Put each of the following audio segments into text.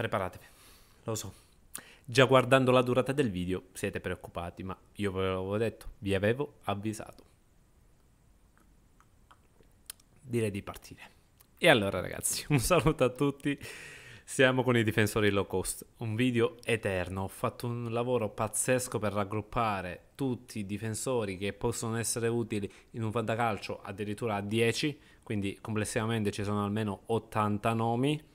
preparatevi, lo so. Già guardando la durata del video siete preoccupati, ma io ve l'avevo detto, vi avevo avvisato. Direi di partire. E allora ragazzi, un saluto a tutti. Siamo con i difensori low cost, un video eterno, ho fatto un lavoro pazzesco per raggruppare tutti i difensori che possono essere utili in un fantacalcio addirittura a 10, quindi complessivamente ci sono almeno 80 nomi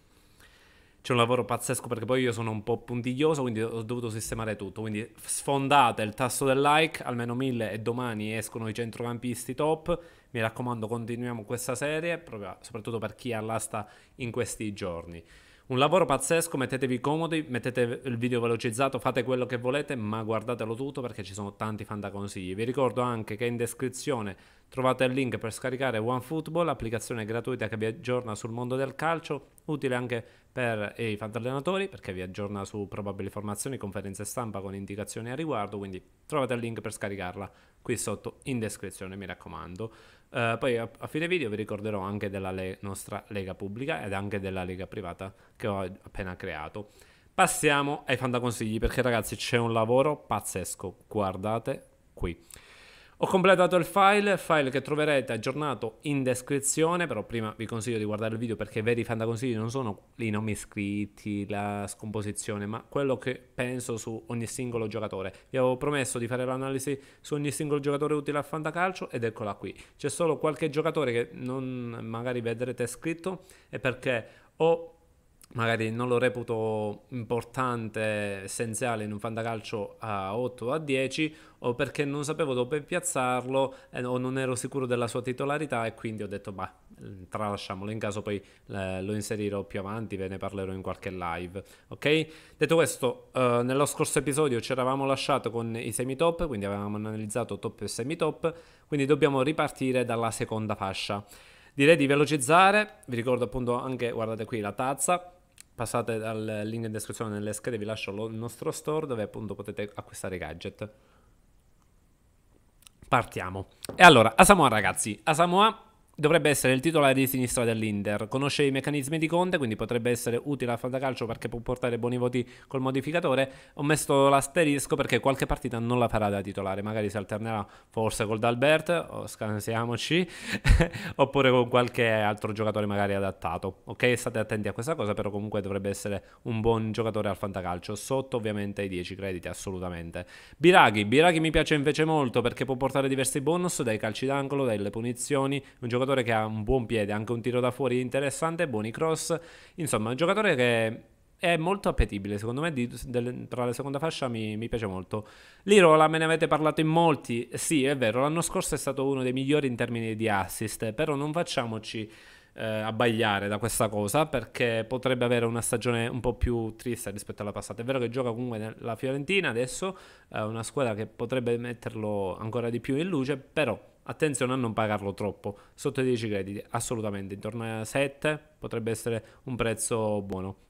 c'è un lavoro pazzesco perché poi io sono un po' puntiglioso, quindi ho dovuto sistemare tutto. Quindi sfondate il tasto del like, almeno 1000 e domani escono i centrocampisti top. Mi raccomando, continuiamo questa serie, proprio, soprattutto per chi ha l'asta in questi giorni. Un lavoro pazzesco, mettetevi comodi, mettete il video velocizzato, fate quello che volete, ma guardatelo tutto perché ci sono tanti fantaconsigli. Vi ricordo anche che in descrizione trovate il link per scaricare OneFootball, applicazione gratuita che vi aggiorna sul mondo del calcio, utile anche per eh, i allenatori perché vi aggiorna su probabili formazioni, conferenze stampa con indicazioni a riguardo, quindi trovate il link per scaricarla qui sotto in descrizione, mi raccomando. Eh, poi a, a, fine video vi ricorderò anche della le- nostra lega pubblica ed anche della lega privata che ho appena creato. Passiamo ai fantaconsigli perché ragazzi c'è un lavoro pazzesco, guardate qui. Ho completato il file, file che troverete aggiornato in descrizione, però prima vi consiglio di guardare il video perché veri fantaconsigli non sono i nomi scritti, la scomposizione, ma quello che penso su ogni singolo giocatore. Vi avevo promesso di fare l'analisi su ogni singolo giocatore utile al fantacalcio ed eccola qui. C'è solo qualche giocatore che non magari vedrete scritto è perché ho magari non lo reputo importante, essenziale in un fantacalcio a 8 o a 10 o perché non sapevo dove piazzarlo eh, o non ero sicuro della sua titolarità e quindi ho detto bah, mm, tralasciamolo, in caso poi eh, lo inserirò più avanti, ve ne parlerò in qualche live, ok? Detto questo, eh, nello scorso episodio ci eravamo lasciati con i semi-top, quindi avevamo analizzato top e semi-top, quindi dobbiamo ripartire dalla seconda fascia. Direi di velocizzare, vi ricordo appunto anche, guardate qui, la tazza, passate al link in descrizione nelle schede, vi lascio il nostro store dove appunto potete acquistare i gadget. Partiamo. E allora, a ragazzi, a Dovrebbe essere il titolare di sinistra dell'Inter. Conosce i meccanismi di Conte, quindi potrebbe essere utile al fantacalcio perché può portare buoni voti col modificatore. Ho messo l'asterisco perché qualche partita non la farà da titolare, magari si alternerà forse col D'Albert, o scansiamoci, oppure con qualche altro giocatore magari adattato. Ok, state attenti a questa cosa, però comunque dovrebbe essere un buon giocatore al fantacalcio, sotto ovviamente i 10 crediti assolutamente. Biraghi, Biraghi mi piace invece molto perché può portare diversi bonus dai calci d'angolo, dalle punizioni, un giocatore giocatore che ha un buon piede, anche un tiro da fuori interessante, buoni cross, insomma un giocatore che è molto appetibile, secondo me di, del, tra la seconda fascia mi, mi, piace molto. Lirola me ne avete parlato in molti, sì è vero, l'anno scorso è stato uno dei migliori in termini di assist, però non facciamoci eh, abbagliare da questa cosa perché potrebbe avere una stagione un po' più triste rispetto alla passata. È vero che gioca comunque nella Fiorentina adesso, eh, una squadra che potrebbe metterlo ancora di più in luce, però Attenzione a non pagarlo troppo, sotto i 10 crediti assolutamente, intorno a 7 potrebbe essere un prezzo buono.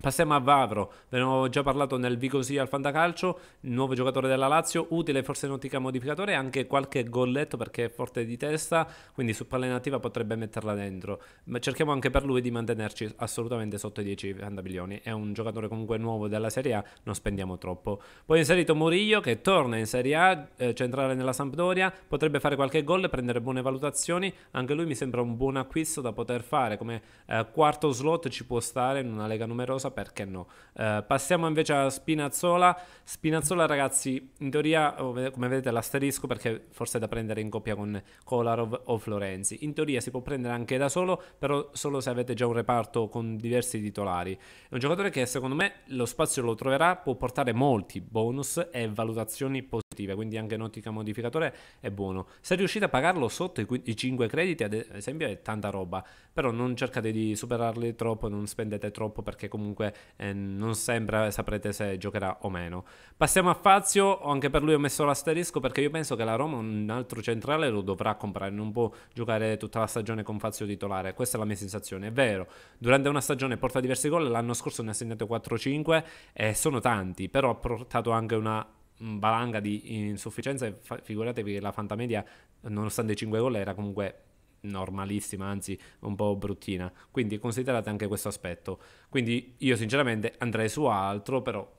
Passiamo a Vavro, ve ne avevo già parlato nel Vicosi al Fantacalcio, nuovo giocatore della Lazio, utile forse in ottica modificatore e anche qualche golletto perché è forte di testa, quindi su palla inattiva potrebbe metterla dentro. Ma cerchiamo anche per lui di mantenerci assolutamente sotto i 10 andabilioni, è un giocatore comunque nuovo della Serie A, non spendiamo troppo. Poi ho inserito Murillo che torna in Serie A, eh, centrale nella Sampdoria, potrebbe fare qualche gol e prendere buone valutazioni, anche lui mi sembra un buon acquisto da poter fare, come eh, quarto slot ci può stare in una lega numerosa perché no? Eh, passiamo invece a Spinazzola. Spinazzola, ragazzi, in teoria, oh, come vedete, l'asterisco perché forse è da prendere in coppia con Kolarov o Florenzi. In teoria si può prendere anche da solo, però solo se avete già un reparto con diversi titolari. È un giocatore che secondo me lo spazio lo troverà, può portare molti bonus e valutazioni positive, quindi anche in ottica modificatore è buono. Se riuscite a pagarlo sotto i 5 crediti, ad esempio, è tanta roba, però non cercate di superarli troppo, non spendete troppo perché comunque comunque eh, non sempre saprete se giocherà o meno. Passiamo a Fazio, anche per lui ho messo l'asterisco perché io penso che la Roma un altro centrale lo dovrà comprare, non può giocare tutta la stagione con Fazio titolare, questa è la mia sensazione, è vero, durante una stagione porta diversi gol, l'anno scorso ne ha segnato 4-5 e sono tanti, però ha portato anche una valanga di insufficienza figuratevi che la fantamedia nonostante i 5 gol era comunque normalissima, anzi un po' bruttina. Quindi considerate anche questo aspetto. Quindi io sinceramente andrei su altro, però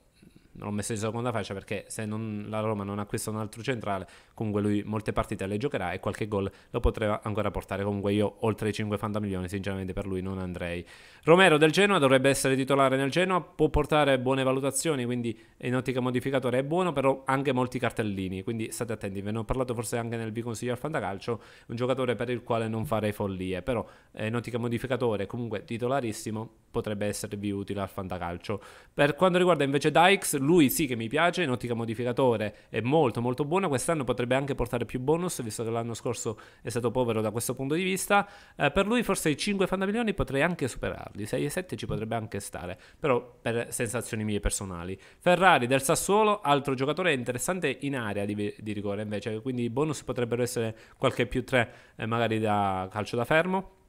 non ho messo in seconda faccia perché se non, la Roma non acquista un altro centrale comunque lui molte partite le giocherà e qualche gol lo potrebbe ancora portare. Comunque io oltre i 50 milioni sinceramente per lui non andrei. Romero del Genoa dovrebbe essere titolare nel Genoa, può portare buone valutazioni, quindi in ottica modificatore è buono, però anche molti cartellini, quindi state attenti, ve ne ho parlato forse anche nel vi consiglio al fantacalcio, un giocatore per il quale non farei follie, però in ottica modificatore comunque titolarissimo potrebbe esservi utile al fantacalcio. Per quanto riguarda invece Dykes, lui sì che mi piace, in ottica modificatore è molto molto buono, quest'anno potrebbe potrebbe anche portare più bonus, visto che l'anno scorso è stato povero da questo punto di vista. Eh, per lui forse i 5 Fanta Milioni potrei anche superarli, 6 e 7 ci potrebbe anche stare, però per sensazioni mie personali. Ferrari del Sassuolo, altro giocatore interessante in area di, di rigore invece, quindi i bonus potrebbero essere qualche più 3 eh, magari da calcio da fermo.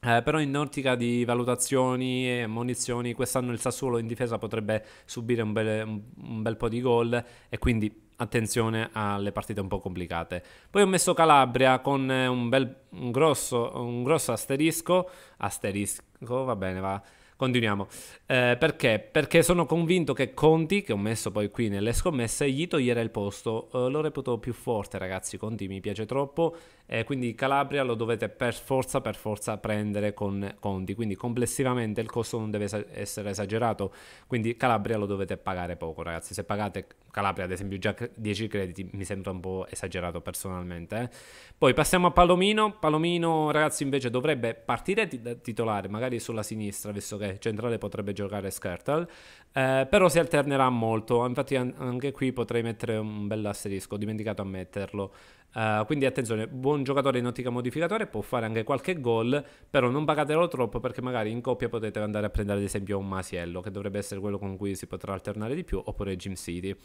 Eh, però in ottica di valutazioni e munizioni, quest'anno il Sassuolo in difesa potrebbe subire un bel, un bel po' di gol e quindi attenzione alle partite un po' complicate. Poi ho messo Calabria con eh, un, bel, un, grosso, un grosso asterisco, asterisco, va bene, va Continuiamo. Eh, perché? Perché sono convinto che Conti, che ho messo poi qui nelle scommesse, gli toglierà il posto. Eh, lo reputo più forte, ragazzi. Conti mi piace troppo. Eh, quindi Calabria lo dovete per forza, per forza prendere con Conti. Quindi complessivamente il costo non deve essere esagerato. Quindi Calabria lo dovete pagare poco, ragazzi. Se pagate Calabria, ad esempio, già 10 crediti mi sembra un po' esagerato personalmente. Eh. Poi passiamo a Palomino. Palomino, ragazzi, invece dovrebbe partire da titolare, magari sulla sinistra, visto che centrale potrebbe giocare Skirtle. eh, però si alternerà molto. Infatti, anche qui potrei mettere un bell'asterisco, ho dimenticato a metterlo. Uh, quindi attenzione, buon giocatore in ottica modificatore, può fare anche qualche gol, però non pagatelo troppo perché magari in coppia potete andare a prendere ad esempio un Masiello, che dovrebbe essere quello con cui si potrà alternare di più, oppure Jim City.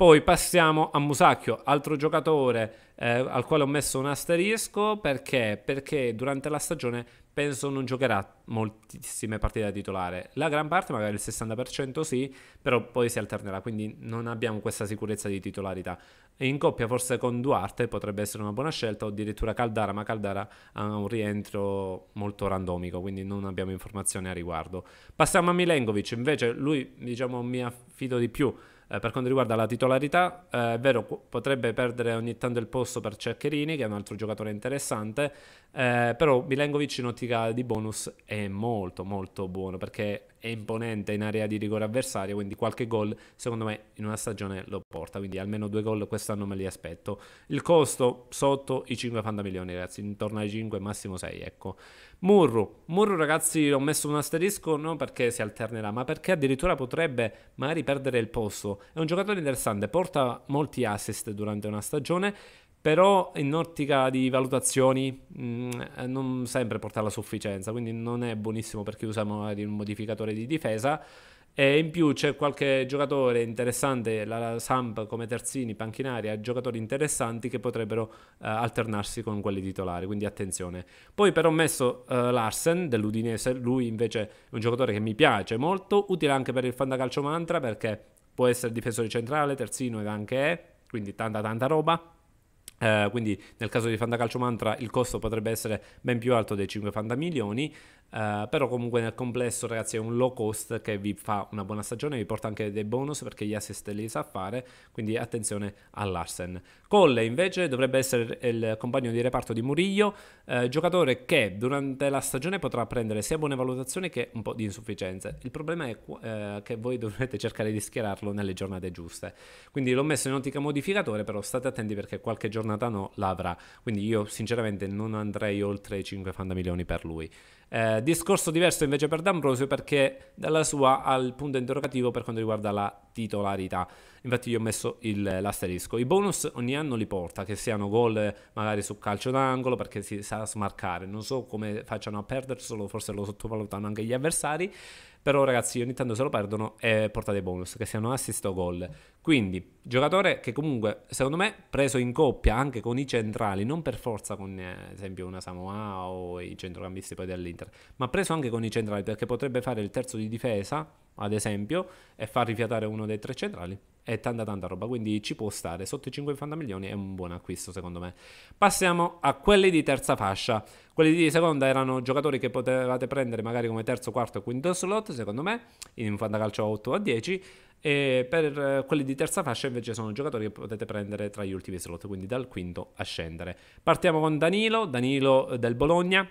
Poi passiamo a Musacchio, altro giocatore eh, al quale ho messo un asterisco perché? perché durante la stagione penso non giocherà moltissime partite da titolare. La gran parte, magari il 60% sì, però poi si alternerà, quindi non abbiamo questa sicurezza di titolarità. in coppia forse con Duarte potrebbe essere una buona scelta, o addirittura Caldara, ma Caldara ha un rientro molto randomico, quindi non abbiamo informazioni a riguardo. Passiamo a Milenkovic, invece lui diciamo mi affido di più eh, per quanto riguarda la titolarità, eh, è vero, potrebbe perdere ogni tanto il posto per Ceccherini, che è un altro giocatore interessante, eh, però Milenkovic in ottica di bonus è molto molto buono perché è imponente in area di rigore avversaria, quindi qualche gol secondo me in una stagione lo porta, quindi almeno due gol quest'anno me li aspetto. Il costo sotto i 5 milioni ragazzi, intorno ai 5, massimo 6, ecco. Murru, Murru ragazzi ho messo un asterisco non perché si alternerà, ma perché addirittura potrebbe magari perdere il posto. È un giocatore interessante, porta molti assist durante una stagione però in ottica di valutazioni mh, mm, non sempre porta alla sufficienza, quindi non è buonissimo perché usiamo un modificatore di difesa. E in più c'è qualche giocatore interessante, la Samp come terzini, panchinaria, giocatori interessanti che potrebbero eh, alternarsi con quelli titolari, quindi attenzione. Poi però ho messo eh, Larsen dell'Udinese, lui invece è un giocatore che mi piace molto, utile anche per il fantacalcio mantra perché può essere difensore centrale, terzino ed anche è, quindi tanta tanta roba. Eh, quindi nel caso di Fanda Calcio Mantra il costo potrebbe essere ben più alto dei 5 Fanta milioni, Uh, però comunque nel complesso ragazzi è un low cost che vi fa una buona stagione vi porta anche dei bonus perché gli assist li sa fare quindi attenzione all'Arsen Colle invece dovrebbe essere il compagno di reparto di Murillo uh, giocatore che durante la stagione potrà prendere sia buone valutazioni che un po' di insufficienze il problema è uh, che voi dovrete cercare di schierarlo nelle giornate giuste quindi l'ho messo in ottica modificatore però state attenti perché qualche giornata no l'avrà quindi io sinceramente non andrei oltre i 5 fanda milioni per lui eh, discorso diverso invece per D'Ambrosio perché dalla sua al punto interrogativo per quanto riguarda la titolarità. Infatti gli ho messo il, l'asterisco. I bonus ogni anno li porta, che siano gol magari su calcio d'angolo perché si sa smarcare. Non so come facciano a perderselo, forse lo sottovalutano anche gli avversari. Però ragazzi, ogni tanto se lo perdono e portate bonus, che siano assist o gol. Quindi, giocatore che comunque, secondo me, preso in coppia anche con i centrali, non per forza con eh, ad esempio una Samoa o i centrocampisti poi dell'Inter, ma preso anche con i centrali perché potrebbe fare il terzo di difesa, ad esempio, e far rifiatare uno dei tre centrali è tanta tanta roba, quindi ci può stare, sotto i 50 milioni è un buon acquisto secondo me. Passiamo a quelli di terza fascia, quelli di seconda erano giocatori che potevate prendere magari come terzo, quarto e quinto slot secondo me, in fantacalcio 8 a 10, e per eh, quelli di terza fascia invece sono giocatori che potete prendere tra gli ultimi slot, quindi dal quinto a scendere. Partiamo con Danilo, Danilo eh, del Bologna,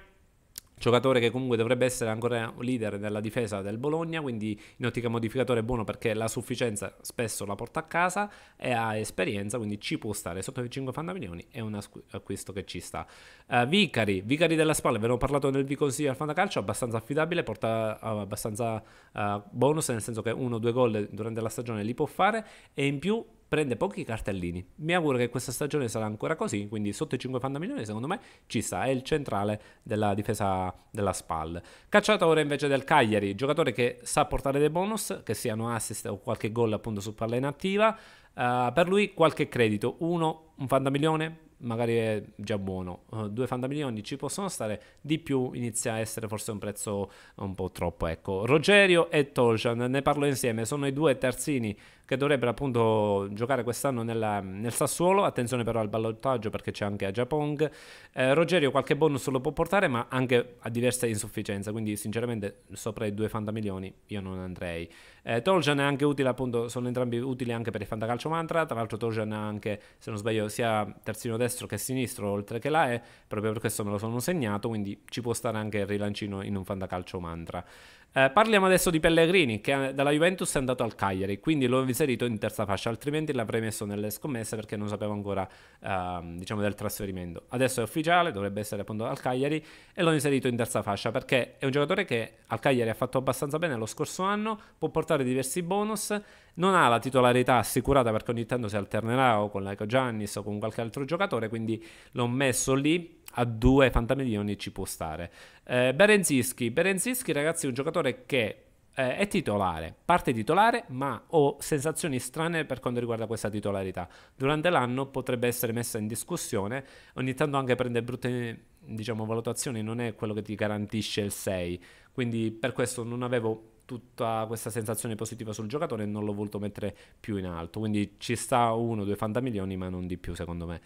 giocatore che comunque dovrebbe essere ancora leader della difesa del Bologna, quindi in ottica modificatore è buono perché la sufficienza spesso la porta a casa e ha esperienza, quindi ci può stare sotto i 50 milioni, è un acquisto che ci sta. Uh, Vicari, Vicari della Spalla, ve ne ho parlato nel consiglio al Fantacalcio, abbastanza affidabile, porta eh, abbastanza uh, bonus, nel senso che uno o due gol durante la stagione li può fare e in più prende pochi cartellini. Mi auguro che questa stagione sarà ancora così, quindi sotto i 50 milioni secondo me ci sta, è il centrale della difesa della SPAL. Cacciatore invece del Cagliari, giocatore che sa portare dei bonus, che siano assist o qualche gol appunto su palla inattiva, uh, per lui qualche credito, uno, un fantamilione, magari è già buono. Uh, due fantamilioni ci possono stare, di più inizia a essere forse un prezzo un po' troppo. Ecco. Rogerio e Toljan, ne parlo insieme, sono i due terzini che dovrebbero appunto giocare quest'anno nella, nel Sassuolo. Attenzione però al ballottaggio perché c'è anche a Japong. Eh, Rogerio qualche bonus lo può portare, ma anche a diversa insufficienza. Quindi, sinceramente, sopra i due fantamilioni io non andrei. Eh, Toljan è anche utile, appunto, sono entrambi utili anche per il fantacalcio mantra. Tra l'altro, Toljan ha anche, se non sbaglio, sia terzino destro che sinistro, oltre che là è. Proprio per questo me lo sono segnato. Quindi ci può stare anche il rilancino in un fantacalcio mantra. Eh, parliamo adesso di Pellegrini che dalla Juventus è andato al Cagliari, quindi l'ho inserito in terza fascia, altrimenti l'avrei messo nelle scommesse perché non sapevo ancora ehm, diciamo del trasferimento. Adesso è ufficiale, dovrebbe essere appunto al Cagliari e l'ho inserito in terza fascia perché è un giocatore che al Cagliari ha fatto abbastanza bene lo scorso anno, può portare diversi bonus, non ha la titolarità assicurata perché ogni tanto si alternerà o con l'Eco Giannis o con qualche altro giocatore, quindi l'ho messo lì a due fantamilioni ci può stare. Eh, Berenzischi, Berenzischi ragazzi è un giocatore che eh, è titolare, parte titolare, ma ho sensazioni strane per quanto riguarda questa titolarità. Durante l'anno potrebbe essere messa in discussione, ogni tanto anche prende brutte diciamo, valutazioni, non è quello che ti garantisce il 6, quindi per questo non avevo tutta questa sensazione positiva sul giocatore e non l'ho voluto mettere più in alto, quindi ci sta uno, due fantamilioni, ma non di più secondo me.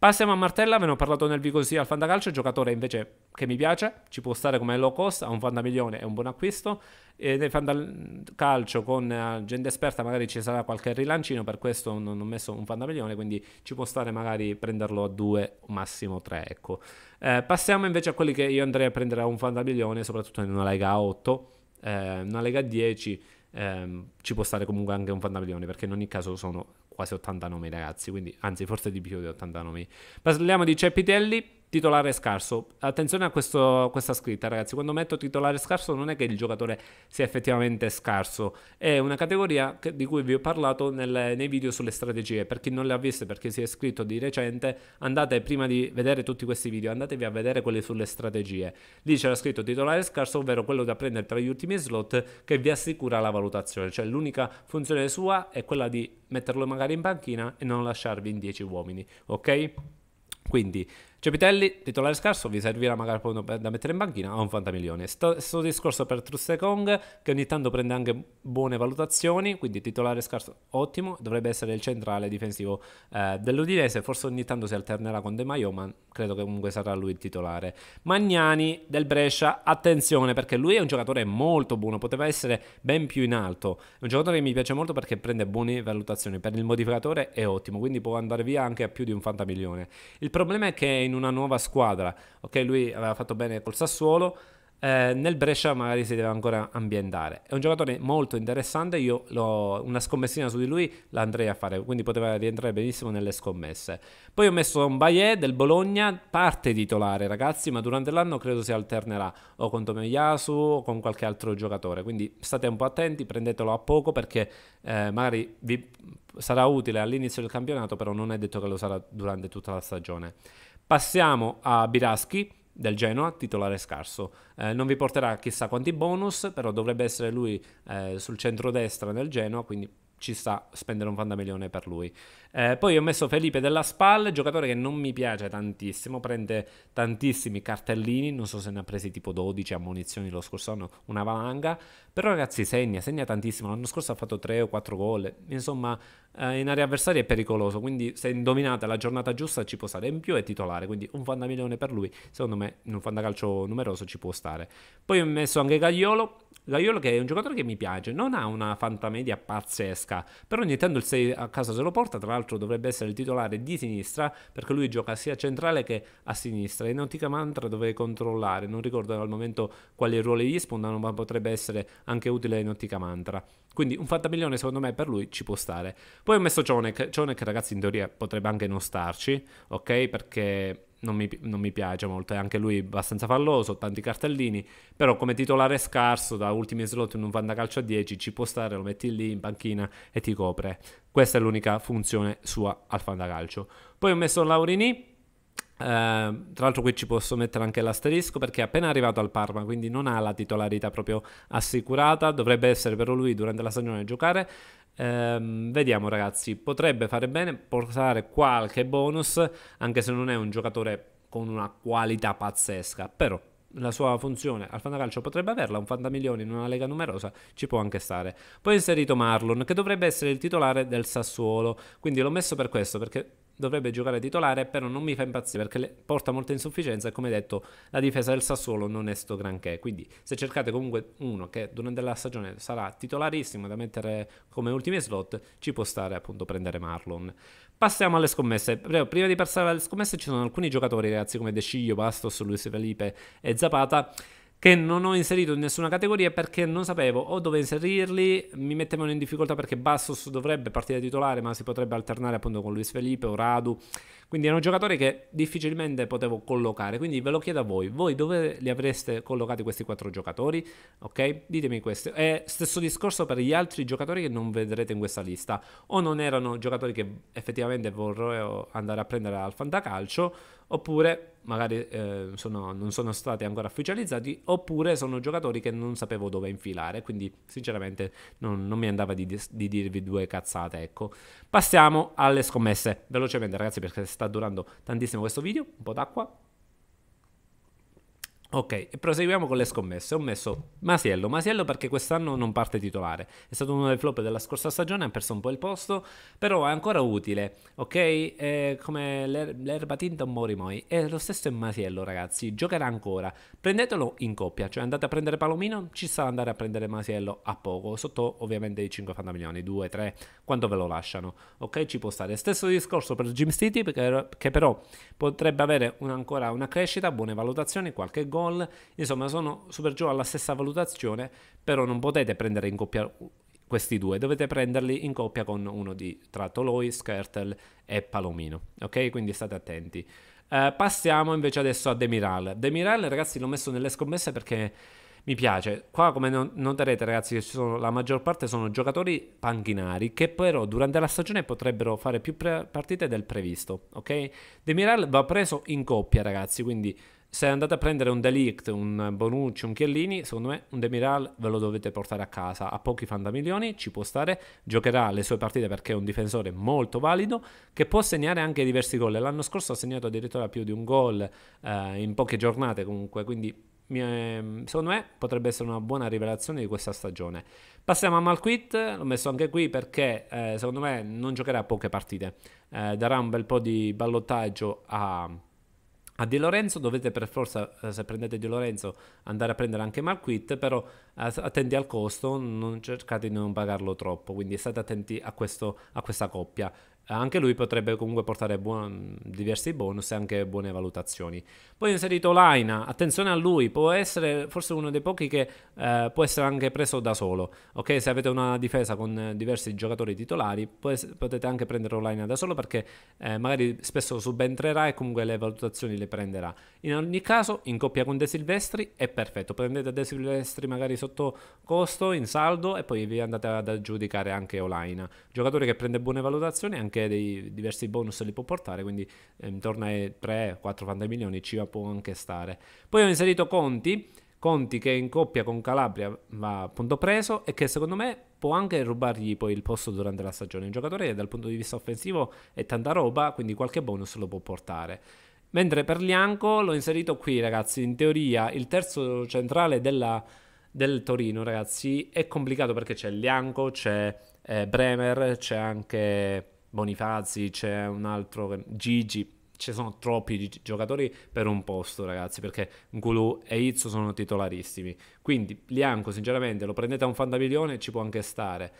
Passiamo a Martella, ve ne ho parlato nel video così al Fantacalcio, giocatore invece che mi piace, ci può stare come low cost, ha un Fantamiglione, è un buon acquisto. E nel Fantacalcio con eh, gente esperta magari ci sarà qualche rilancino, per questo non ho messo un Fantamiglione, quindi ci può stare magari prenderlo a 2, massimo 3, ecco. Eh, passiamo invece a quelli che io andrei a prendere a un Fantamiglione, soprattutto in una Lega 8, eh, una Lega 10, ehm, ci può stare comunque anche un Fantamiglione, perché in ogni caso sono quasi 80 nomi, ragazzi. Quindi, anzi, forse di più di 80 nomi. Parliamo di Cepitelli titolare scarso. Attenzione a questo, questa scritta, ragazzi. Quando metto titolare scarso, non è che il giocatore sia effettivamente scarso, è una categoria che, di cui vi ho parlato nel, nei video sulle strategie. Per chi non le ha viste, perché si è iscritto di recente, andate prima di vedere tutti questi video, andatevi a vedere quelli sulle strategie. Lì c'era scritto titolare scarso, ovvero quello da prendere tra gli ultimi slot che vi assicura la valutazione. Cioè, l'unica funzione sua è quella di metterlo magari in panchina e non lasciarvi in 10 uomini, ok? Quindi Cepitelli, cioè, titolare scarso, vi servirà magari poi da mettere in banchina ha un fantamilione. Stesso discorso per Trussecong, che ogni tanto prende anche buone valutazioni, quindi titolare scarso ottimo, dovrebbe essere il centrale difensivo eh, dell'Udinese, forse ogni tanto si alternerà con De Maio, ma credo che comunque sarà lui il titolare. Magnani del Brescia, attenzione, perché lui è un giocatore molto buono, poteva essere ben più in alto. È un giocatore che mi piace molto perché prende buone valutazioni, per il modificatore è ottimo, quindi può andare via anche a più di un fantamilione. Il problema è che in una nuova squadra. Ok, lui aveva fatto bene col Sassuolo. Eh, nel Brescia magari si deve ancora ambientare. È un giocatore molto interessante, io una scommessina su di lui l'andrei a fare, quindi poteva rientrare benissimo nelle scommesse. Poi ho messo un Bayer del Bologna, parte titolare ragazzi, ma durante l'anno credo si alternerà o con Tomeyasu o con qualche altro giocatore, quindi state un po' attenti, prendetelo a poco perché eh, magari vi sarà utile all'inizio del campionato, però non è detto che lo sarà durante tutta la stagione. Passiamo a Biraschi del Genoa, titolare scarso. Eh, non vi porterà chissà quanti bonus, però dovrebbe essere lui eh, sul centro-destra del Genoa, quindi ci sta spendere un fantamilione per lui. Eh, poi ho messo Felipe della Spal, giocatore che non mi piace tantissimo, prende tantissimi cartellini, non so se ne ha presi tipo 12 ammunizioni lo scorso anno, una valanga, però ragazzi segna, segna tantissimo, l'anno scorso ha fatto 3 o 4 gol, insomma eh, in area avversaria è pericoloso, quindi se indovinate la giornata giusta ci può stare, in più è titolare, quindi un fantamilione per lui, secondo me in un fantacalcio numeroso ci può stare. Poi ho messo anche Gagliolo, Laiolo che è un giocatore che mi piace, non ha una fantamedia pazzesca, però ogni tanto il 6 a casa se lo porta, tra l'altro dovrebbe essere il titolare di sinistra perché lui gioca sia a centrale che a sinistra e ottica Mantra deve controllare, non ricordo al momento quale ruolo gli spuntano, ma potrebbe essere anche utile in ottica Mantra. Quindi un fantamilione secondo me per lui ci può stare. Poi ho messo Chonek, Chonek ragazzi in teoria potrebbe anche non starci, ok? Perché non mi, non mi, piace molto, è anche lui abbastanza falloso, tanti cartellini, però come titolare scarso, da ultimi slot in un Vandacalcio a 10 ci può stare, lo metti lì in panchina e ti copre. Questa è l'unica funzione sua al Vandacalcio. Poi ho messo Laurini, Ehm, tra l'altro qui ci posso mettere anche l'asterisco perché è appena arrivato al Parma, quindi non ha la titolarità proprio assicurata, dovrebbe essere però lui durante la stagione a giocare. Eh, vediamo ragazzi, potrebbe fare bene, portare qualche bonus, anche se non è un giocatore con una qualità pazzesca, però la sua funzione al fantacalcio potrebbe averla, un fantamilione in una lega numerosa ci può anche stare. Poi ho inserito Marlon, che dovrebbe essere il titolare del Sassuolo, quindi l'ho messo per questo, perché dovrebbe giocare titolare, però non mi fa impazzire perché porta molta insufficienza e come detto la difesa del Sassuolo non è sto granché, quindi se cercate comunque uno che durante la stagione sarà titolarissimo da mettere come ultimi slot, ci può stare appunto prendere Marlon. Passiamo alle scommesse. Prima di passare alle scommesse ci sono alcuni giocatori, ragazzi, come De Sciglio, Bastos, Luis Felipe e Zapata che non ho inserito in nessuna categoria perché non sapevo o dove inserirli, mi mettevano in difficoltà perché Bassos dovrebbe partire titolare ma si potrebbe alternare appunto con Luis Felipe o Radu quindi è un giocatore che difficilmente potevo collocare. Quindi ve lo chiedo a voi, voi dove li avreste collocati questi quattro giocatori? Ok? Ditemi questo. E stesso discorso per gli altri giocatori che non vedrete in questa lista. O non erano giocatori che effettivamente vorrei andare a prendere al fantacalcio, oppure magari eh, sono, non sono stati ancora ufficializzati, oppure sono giocatori che non sapevo dove infilare, quindi sinceramente non, non mi andava di, di, dirvi due cazzate, ecco. Passiamo alle scommesse, velocemente ragazzi perché sta durando tantissimo questo video, un po' d'acqua, Ok, proseguiamo con le scommesse. Ho messo Masiello, Masiello perché quest'anno non parte titolare. È stato uno dei flop della scorsa stagione, ha perso un po' il posto, però è ancora utile. Ok, è come l'er- l'erba tinta un morimoi. E lo stesso è Masiello, ragazzi, giocherà ancora. Prendetelo in coppia, cioè andate a prendere Palomino, ci sarà andare a prendere Masiello a poco, sotto ovviamente i 50 milioni, 2, 3, quanto ve lo lasciano. Ok, ci può stare. Stesso discorso per Jim City, che però potrebbe avere un ancora una crescita, buone valutazioni, qualche gol Paul, insomma sono Super Joe alla stessa valutazione, però non potete prendere in coppia questi due, dovete prenderli in coppia con uno di tra Toloi, Skertel e Palomino, ok? Quindi state attenti. Uh, passiamo invece adesso a Demiral. Demiral ragazzi l'ho messo nelle scommesse perché mi piace. Qua, come noterete, ragazzi, sono, la maggior parte sono giocatori panchinari che però durante la stagione potrebbero fare più partite del previsto. Ok? Demiral va preso in coppia, ragazzi. Quindi se andate a prendere un Delict, un Bonucci, un Chiellini, secondo me un Demiral ve lo dovete portare a casa. A pochi fantamilioni ci può stare, giocherà le sue partite perché è un difensore molto valido che può segnare anche diversi gol. L'anno scorso ha segnato addirittura più di un gol eh, in poche giornate comunque, quindi ehm, secondo me potrebbe essere una buona rivelazione di questa stagione. Passiamo a Malquit, l'ho messo anche qui perché eh, secondo me non giocherà poche partite, eh, darà un bel po' di ballottaggio a a Di Lorenzo dovete per forza, eh, se prendete Di Lorenzo, andare a prendere anche Malquit, però eh, attenti al costo, non cercate di non pagarlo troppo, quindi state attenti a, questo, a questa coppia anche lui potrebbe comunque portare buon, diversi bonus e anche buone valutazioni. Poi ho inserito Laina, attenzione a lui, può essere forse uno dei pochi che eh, può essere anche preso da solo, ok? Se avete una difesa con diversi giocatori titolari potete anche prendere Laina da solo perché eh, magari spesso subentrerà e comunque le valutazioni le prenderà. In ogni caso, in coppia con De Silvestri è perfetto. Prendete De Silvestri magari sotto costo, in saldo, e poi vi andate ad aggiudicare anche Olaina. Giocatore che prende buone valutazioni, anche dei diversi bonus li può portare, quindi eh, intorno ai 3-4 milioni ci può anche stare. Poi ho inserito Conti, Conti che in coppia con Calabria va a punto preso e che secondo me può anche rubargli poi il posto durante la stagione. Un giocatore che dal punto di vista offensivo è tanta roba, quindi qualche bonus lo può portare. Mentre per Lianco l'ho inserito qui, ragazzi. In teoria, il terzo centrale della, del Torino, ragazzi, è complicato perché c'è Lianco, c'è eh, Bremer, c'è anche Bonifazi, c'è un altro Gigi. Ci sono troppi gi- giocatori per un posto, ragazzi, perché Gulu e Izzo sono titolarissimi. Quindi Lianco, sinceramente, lo prendete a un fantabilione e ci può anche stare.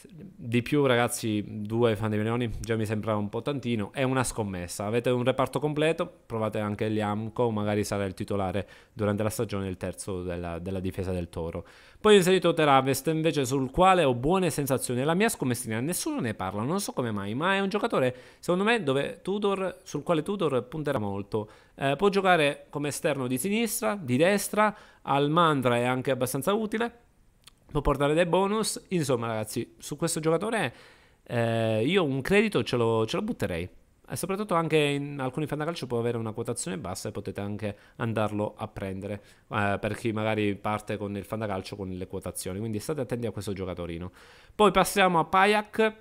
Di più, ragazzi, due fan dei milioni già mi sembra un po' tantino. È una scommessa. Avete un reparto completo, provate anche Liamco, magari sarà il titolare durante la stagione, il terzo della, della difesa del Toro. Poi ho inserito Teravest, invece, sul quale ho buone sensazioni. La mia scommessina, nessuno ne parla, non so come mai, ma è un giocatore, secondo me, Tudor, sul quale Tudor punterà molto. Eh, può giocare come esterno di sinistra, di destra, al Mandra è anche abbastanza utile può portare dei bonus. Insomma, ragazzi, su questo giocatore eh, io un credito ce lo, ce lo, butterei. E soprattutto anche in alcuni fantacalcio può avere una quotazione bassa e potete anche andarlo a prendere eh, per chi magari parte con il fantacalcio con le quotazioni. Quindi state attenti a questo giocatorino. Poi passiamo a Payak.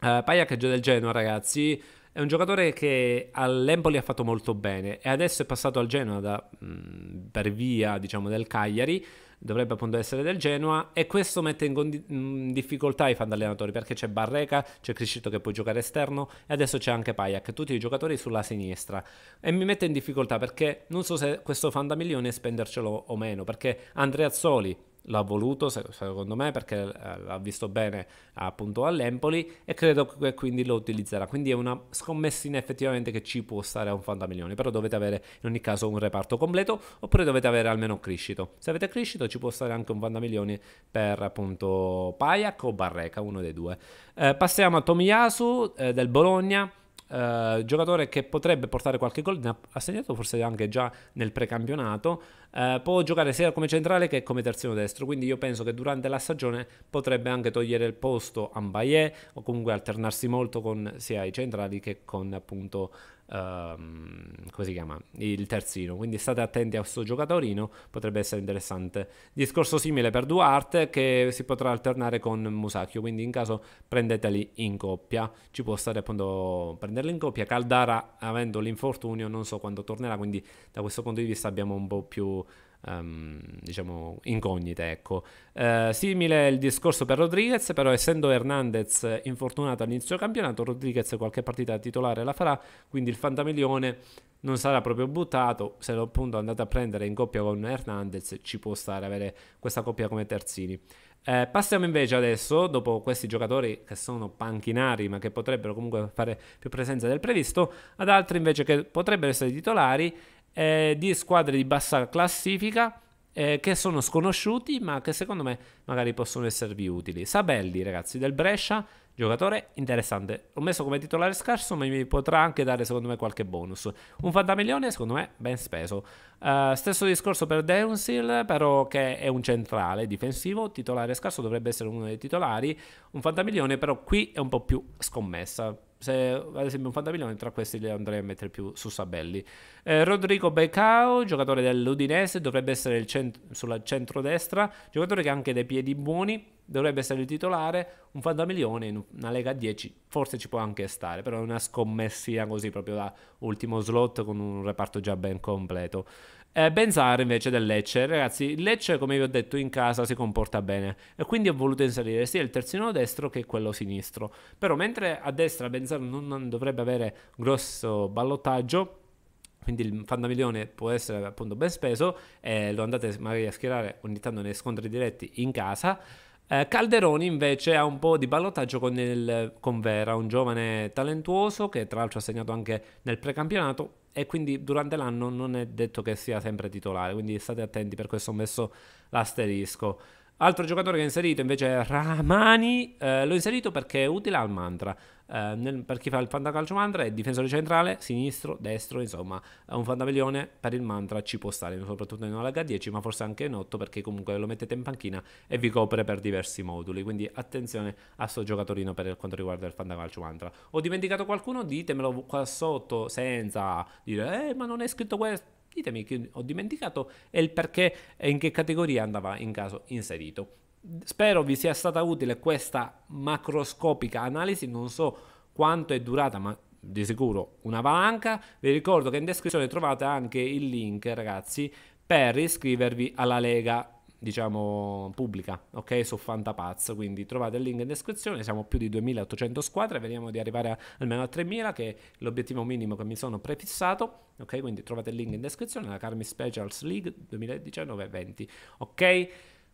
Uh, eh, Payak è già del Genoa, ragazzi. È un giocatore che all'Empoli ha fatto molto bene e adesso è passato al Genoa da, mh, mm, per via diciamo, del Cagliari dovrebbe appunto essere del Genoa e questo mette in, condi- in difficoltà i fan allenatori perché c'è Barreca, c'è Criscito che può giocare esterno e adesso c'è anche Payak, tutti i giocatori sulla sinistra e mi mette in difficoltà perché non so se questo fan da milioni è spendercelo o meno perché Andrea Zoli l'ha voluto secondo me perché eh, l'ha visto bene appunto all'Empoli e credo che quindi lo utilizzerà quindi è una scommessina effettivamente che ci può stare a un fantamilione però dovete avere in ogni caso un reparto completo oppure dovete avere almeno Criscito se avete Criscito ci può stare anche un fantamilione per appunto Pajak o Barreca uno dei due eh, passiamo a Tomiyasu eh, del Bologna eh, giocatore che potrebbe portare qualche gol, ne ha segnato forse anche già nel precampionato, eh, può giocare sia come centrale che come terzino destro, quindi io penso che durante la stagione potrebbe anche togliere il posto a Mbaye o comunque alternarsi molto con sia i centrali che con appunto Ehm, come si chiama? Il terzino. Quindi state attenti a questo giocatorino, potrebbe essere interessante. Discorso simile per Duarte che si potrà alternare con Musacchio, quindi in caso prendeteli in coppia. Ci può stare appunto prenderli in coppia. Caldara avendo l'infortunio non so quando tornerà, quindi da questo punto di vista abbiamo un po' più um, diciamo incognite. Ecco. Uh, simile il discorso per Rodriguez, però essendo Hernandez infortunato all'inizio campionato, Rodriguez qualche partita titolare la farà, quindi il fantamilione non sarà proprio buttato, se lo appunto andate a prendere in coppia con Hernandez ci può stare avere questa coppia come terzini. Eh, passiamo invece adesso, dopo questi giocatori che sono panchinari ma che potrebbero comunque fare più presenza del previsto, ad altri invece che potrebbero essere titolari eh, di squadre di bassa classifica eh, che sono sconosciuti ma che secondo me magari possono esservi utili. Sabelli ragazzi del Brescia, giocatore interessante. L'ho messo come titolare scarso ma mi potrà anche dare secondo me qualche bonus. Un fantamilione secondo me ben speso. Uh, stesso discorso per Deunsil però che è un centrale difensivo, titolare scarso dovrebbe essere uno dei titolari. Un fantamilione però qui è un po' più scommessa se ad esempio un fantamilione tra questi li andrei a mettere più su Sabelli eh, Rodrigo Becao giocatore dell'Udinese dovrebbe essere cent- sulla centrodestra giocatore che ha anche dei piedi buoni dovrebbe essere il titolare un fantamilione in una Lega 10 forse ci può anche stare però è una scommessina così proprio da ultimo slot con un reparto già ben completo eh, ben invece del Lecce, ragazzi, il Lecce come vi ho detto in casa si comporta bene e quindi ho voluto inserire sia il terzino destro che quello sinistro. Però mentre a destra Benzar non dovrebbe avere grosso ballottaggio, quindi il fantamilione può essere appunto ben speso eh, lo andate magari a schierare ogni tanto nei scontri diretti in casa eh, Calderoni invece ha un po' di ballottaggio con, il, con Vera, un giovane talentuoso che tra l'altro ha segnato anche nel precampionato e quindi durante l'anno non è detto che sia sempre titolare, quindi state attenti, per questo ho messo l'asterisco. Altro giocatore che ha inserito invece è Ramani. eh, l'ho inserito perché è utile al mantra. Eh, nel, per chi fa il fantacalcio mantra è difensore centrale, sinistro, destro, insomma, un fantabellone per il mantra ci può stare, soprattutto in una OLH10, ma forse anche in 8 perché comunque lo mettete in panchina e vi copre per diversi moduli, quindi attenzione a sto giocatorino per quanto riguarda il fantacalcio mantra. Ho dimenticato qualcuno? Ditemelo qua sotto senza dire "Eh, ma non è scritto questo" ditemi che ho dimenticato e il perché e in che categoria andava in caso inserito. Spero vi sia stata utile questa macroscopica analisi, non so quanto è durata, ma di sicuro una valanga. Vi ricordo che in descrizione trovate anche il link, ragazzi, per iscrivervi alla Lega diciamo pubblica, ok? Su Fantapazzo, quindi trovate il link in descrizione, siamo più di 2800 squadre, vediamo di arrivare a, almeno a 3000 che è l'obiettivo minimo che mi sono prefissato, ok? Quindi trovate il link in descrizione, la Carmi Specials League 2019-20, ok?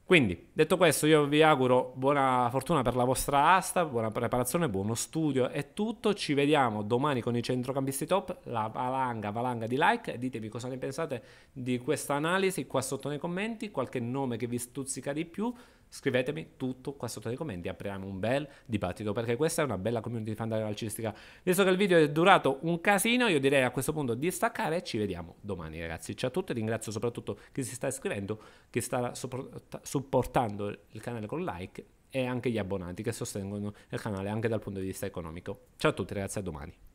Quindi, detto questo, io vi auguro buona fortuna per la vostra asta, buona preparazione, buono studio e tutto. Ci vediamo domani con i centrocampisti top, la valanga, valanga di like. Ditemi cosa ne pensate di questa analisi qua sotto nei commenti, qualche nome che vi stuzzica di più. Scrivetemi tutto qua sotto nei commenti, apriamo un bel dibattito perché questa è una bella community di fandom calcistica. Visto che il video è durato un casino, io direi a questo punto di staccare e ci vediamo domani ragazzi. Ciao a tutti, ringrazio soprattutto chi si sta iscrivendo, chi sta supportando il canale con like e anche gli abbonati che sostengono il canale anche dal punto di vista economico. Ciao a tutti ragazzi, a domani.